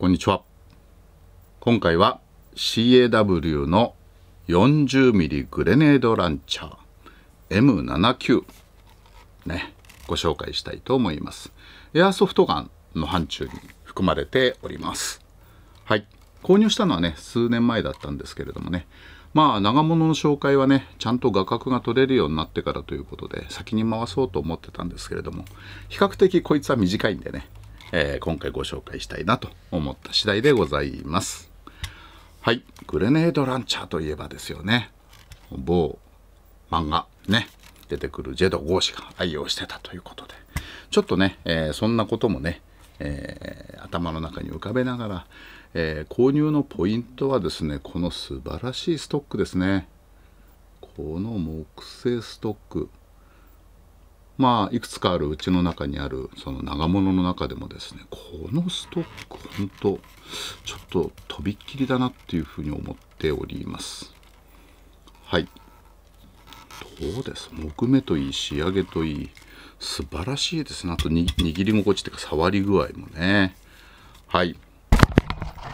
こんにちは。今回は CAW の 40mm グレネードランチャー M79 ね、ご紹介したいと思います。エアソフトガンの範疇に含まれております。はい。購入したのはね、数年前だったんですけれどもね、まあ長物の紹介はねちゃんと画角が取れるようになってからということで先に回そうと思ってたんですけれども比較的こいつは短いんでねえー、今回ご紹介したいなと思った次第でございます。はい、グレネードランチャーといえばですよね。某漫画ね、出てくるジェド・ゴー氏が愛用してたということで、ちょっとね、えー、そんなこともね、えー、頭の中に浮かべながら、えー、購入のポイントはですね、この素晴らしいストックですね。この木製ストック。まあいくつかあるうちの中にあるその長物の中でもですねこのストックほんとちょっととびっきりだなっていうふうに思っておりますはいどうです木目といい仕上げといい素晴らしいですねあとに握り心地っていうか触り具合もねはい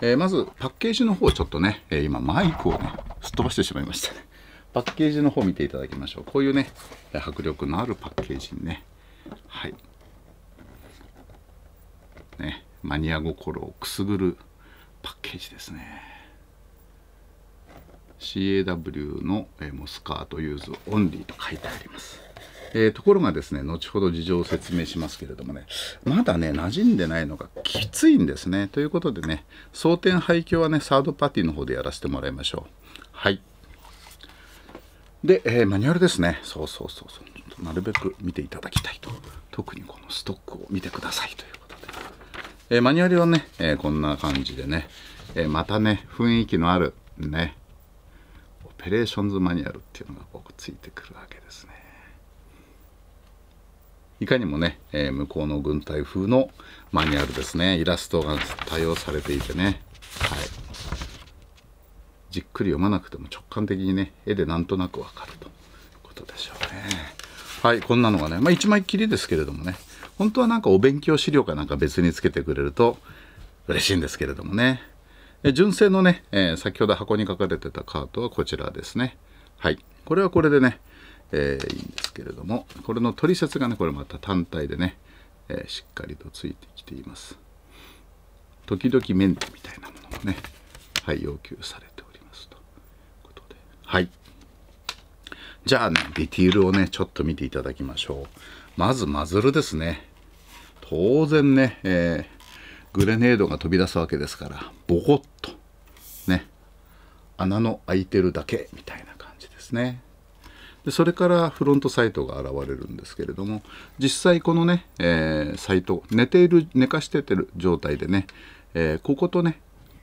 えー、まずパッケージの方ちょっとね、えー、今マイクをねすっ飛ばしてしまいましたねパッケージの方見ていただきましょうこういうね迫力のあるパッケージにねはいねマニア心をくすぐるパッケージですね CAW の、えスカートユーズオンリーと書いてあります、えー、ところがですね後ほど事情を説明しますけれどもねまだね馴染んでないのがきついんですねということでね装填廃墟はねサードパーティーの方でやらせてもらいましょうはいで、えー、マニュアルですね。そうそうそうそう。なるべく見ていただきたいと。特にこのストックを見てくださいということで。えー、マニュアルはね、えー、こんな感じでね、えまたね、雰囲気のあるね、オペレーションズマニュアルっていうのが僕ついてくるわけですね。いかにもね、え向こうの軍隊風のマニュアルですね。イラストが多用されていてね。じっくり読まなくても直感的にね絵でなんとなくわかるということでしょうねはいこんなのがねまあ一枚きりですけれどもね本当はなんかお勉強資料かなんか別につけてくれると嬉しいんですけれどもね純正のね、えー、先ほど箱に書かれてたカートはこちらですねはいこれはこれでね、えー、いいんですけれどもこれの取説がねこれまた単体でね、えー、しっかりとついてきています時々メンテみたいなものがねはい要求されてはいじゃあねディティールをねちょっと見ていただきましょうまずマズルですね当然ね、えー、グレネードが飛び出すわけですからボコッとね穴の開いてるだけみたいな感じですねでそれからフロントサイトが現れるんですけれども実際このね、えー、サイト寝ている寝かしててる状態でね、えー、こことね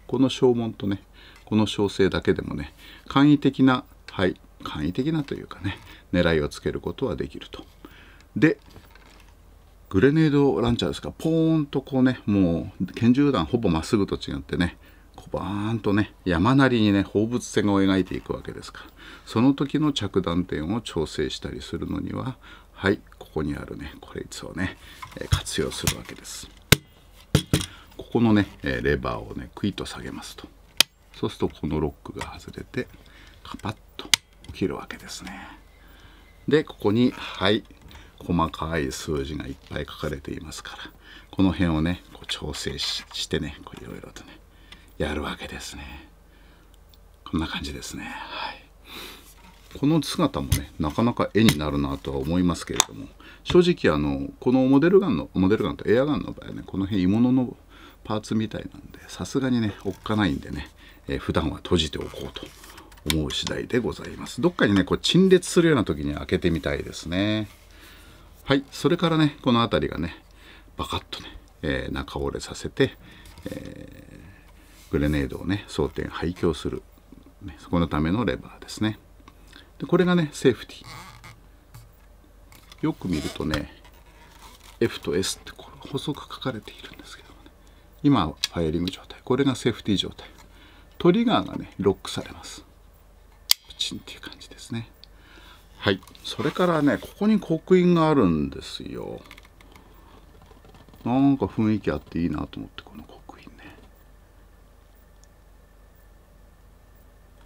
この正門とねこの小生だけでもね簡易的な、はい、簡易的なというかね狙いをつけることはできると。でグレネードランチャーですかポーンとこうねもう拳銃弾ほぼまっすぐと違ってねこうバーンとね山なりにね放物線を描いていくわけですからその時の着弾点を調整したりするのにははいここにあるねこれをね活用するわけです。ここのねレバーをねクイッと下げますと。そうするとこのロックが外れてカパッと起きるわけですねでここにはい細かい数字がいっぱい書かれていますからこの辺をねこう調整してねいろいろとねやるわけですねこんな感じですねはいこの姿もねなかなか絵になるなとは思いますけれども正直あのこのモデルガンのモデルガンとエアガンの場合はねこの辺鋳物のパーツみたいなんでさすがにねおっかないんでねえー、普段は閉じておこうと思う次第でございますどっかにねこう陳列するような時に開けてみたいですねはいそれからねこの辺りがねバカッとね、えー、中折れさせて、えー、グレネードをね装填廃墟する、ね、そこのためのレバーですねでこれがねセーフティーよく見るとね F と S ってこ細く書かれているんですけどもね今はファイリング状態これがセーフティー状態トリガーがねロックされますプチンっていう感じですねはいそれからねここに刻印があるんですよなんか雰囲気あっていいなと思ってこの刻印ね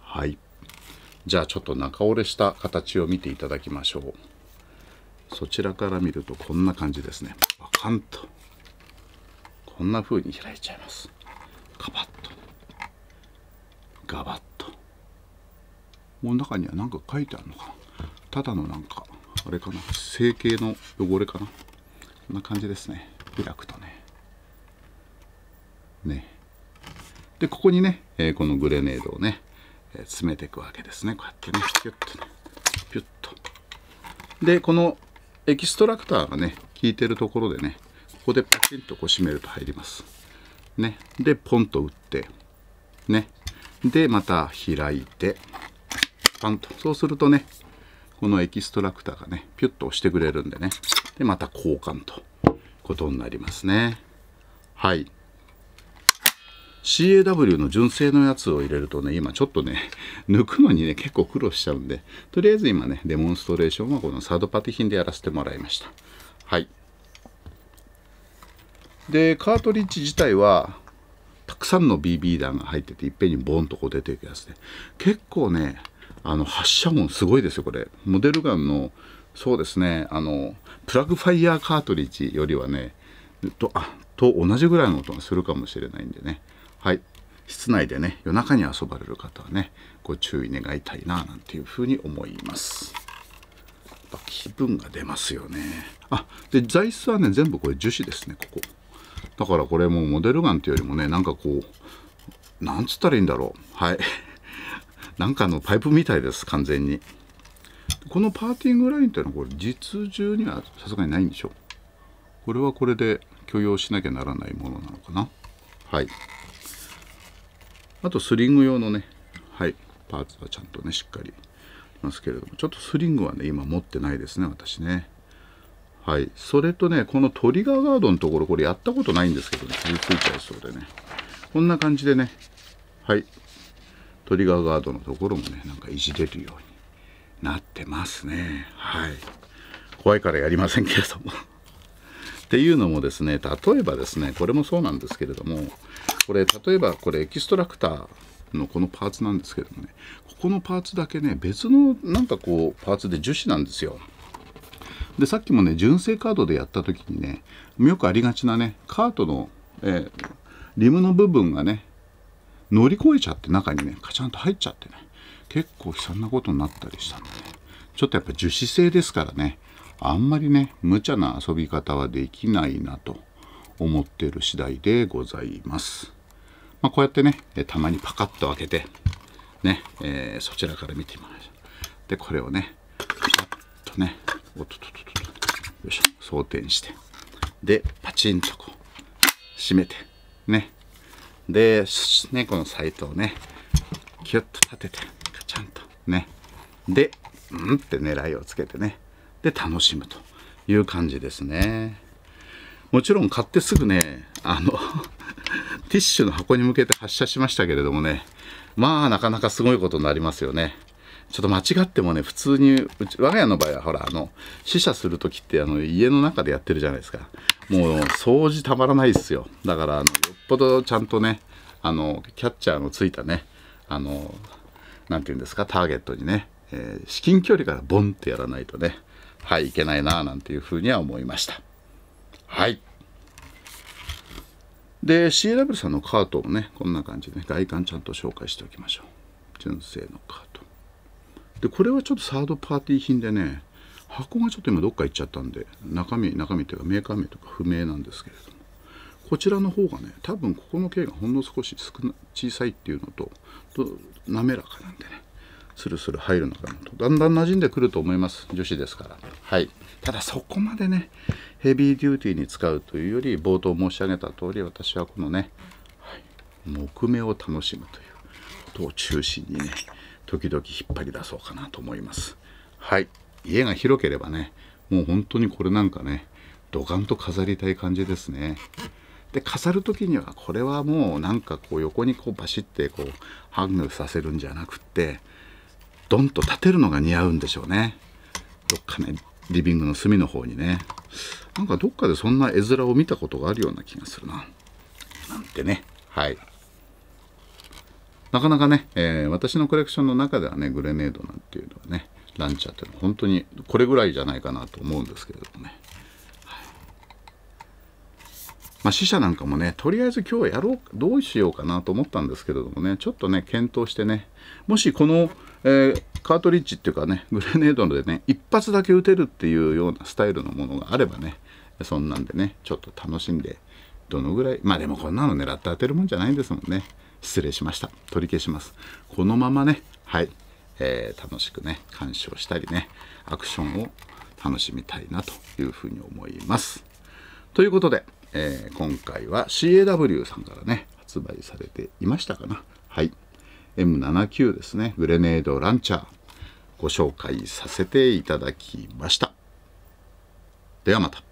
はいじゃあちょっと中折れした形を見ていただきましょうそちらから見るとこんな感じですねバカンとこんな風に開いちゃいますカパッとガバッとこの中には何か書いてあるのかなただのなんかあれかな成形の汚れかなこんな感じですね開くとねねでここにね、えー、このグレネードをね、えー、詰めていくわけですねこうやってねピュッとねピュッとでこのエキストラクターがね効いてるところでねここでパチンとこう締めると入りますねでポンと打ってねでまた開いてパンとそうするとねこのエキストラクターがねピュッと押してくれるんでねでまた交換とことになりますねはい CAW の純正のやつを入れるとね今ちょっとね 抜くのにね結構苦労しちゃうんでとりあえず今ねデモンストレーションはこのサードパティ品でやらせてもらいましたはいでカートリッジ自体はたくさんの BB 弾が入ってていっぺんにボンとこう出ていくやつで結構ねあの発射音すごいですよこれモデルガンのそうですねあのプラグファイヤーカートリッジよりはねとあと同じぐらいの音がするかもしれないんでねはい室内でね夜中に遊ばれる方はねご注意願いたいななんていうふうに思いますやっぱ気分が出ますよねあで材質はね全部これ樹脂ですねここだからこれもモデルガンというよりもねなんかこうなんつったらいいんだろうはい なんかのパイプみたいです完全にこのパーティングラインっていうのはこれ実銃にはさすがにないんでしょこれはこれで許容しなきゃならないものなのかなはいあとスリング用のねはいパーツはちゃんとねしっかりますけれどもちょっとスリングはね今持ってないですね私ねはい、それとね、このトリガーガードのところ、これやったことないんですけどね、傷ついちゃいそうでね。こんな感じでね、はい、トリガーガードのところもね、なんかいじれるようになってますね。はい。怖いからやりませんけれども。っていうのもですね、例えばですね、これもそうなんですけれども、これ、例えばこれエキストラクター、のこのパーツなんですけどもねここのパーツだけね別のなんかこうパーツで樹脂なんですよでさっきもね純正カードでやった時にねよくありがちなねカートの、えー、リムの部分がね乗り越えちゃって中にねカチャンと入っちゃってね結構悲惨なことになったりしたんでねちょっとやっぱ樹脂製ですからねあんまりね無茶な遊び方はできないなと思ってる次第でございます、まあ、こうやってねたまにパカッと開けてね、えー、そちらから見てみましょうでこれをねパッとねおっとっとっとよいしょ装填してでパチンとこう閉めてねでねこのサイトをねキュッと立ててカチャンとねでうんって狙いをつけてねで楽しむという感じですねもちろん買ってすぐねあの ティッシュの箱に向けて発射しましたけれどもねまあなかなかすごいことになりますよねちょっと間違ってもね普通にうち我が家の場合はほらあの死者する時ってあの家の中でやってるじゃないですかもう掃除たまらないですよだからあのよっぽどちゃんとねあのキャッチャーのついたねあの何て言うんですかターゲットにね、えー、至近距離からボンってやらないとねはいいけないななんていうふうには思いましたはいで CW さんのカートもねこんな感じで、ね、外観ちゃんと紹介しておきましょう純正のカートでこれはちょっとサードパーティー品でね箱がちょっと今どっか行っちゃったんで中身中身というかメーカー名とか不明なんですけれどもこちらの方がね多分ここの径がほんの少し少な小さいっていうのとと滑らかなんでねスルスル入るのかなとだんだん馴染んでくると思います女子ですからはいただそこまでねヘビーデューティーに使うというより冒頭申し上げた通り私はこのね、はい、木目を楽しむということを中心にね時々引っ張り出そうかなと思いますはい家が広ければねもう本当にこれなんかねドカンと飾りたい感じですねで飾る時にはこれはもうなんかこう横にこうバシッてこうハングさせるんじゃなくってドンと立てるのが似合うんでしょうねどっかねリビングの隅の方にねなんかどっかでそんな絵面を見たことがあるような気がするななんてねはいなかなかね、えー、私のコレクションの中ではねグレネードなんていうのはねランチャーっていうのは本当にこれぐらいじゃないかなと思うんですけれどもね、はい、まあ、死者なんかもねとりあえず今日やろうどうしようかなと思ったんですけれどもねちょっとね検討してねもしこの、えー、カートリッジっていうかねグレネードでね一発だけ撃てるっていうようなスタイルのものがあればねそんなんでねちょっと楽しんでどのぐらいまあでもこんなの狙って当てるもんじゃないんですもんね失礼しました。取り消します。このままね、はい、えー、楽しくね、鑑賞したりね、アクションを楽しみたいなというふうに思います。ということで、えー、今回は CAW さんからね、発売されていましたかな。はい。M79 ですね、グレネードランチャー、ご紹介させていただきました。ではまた。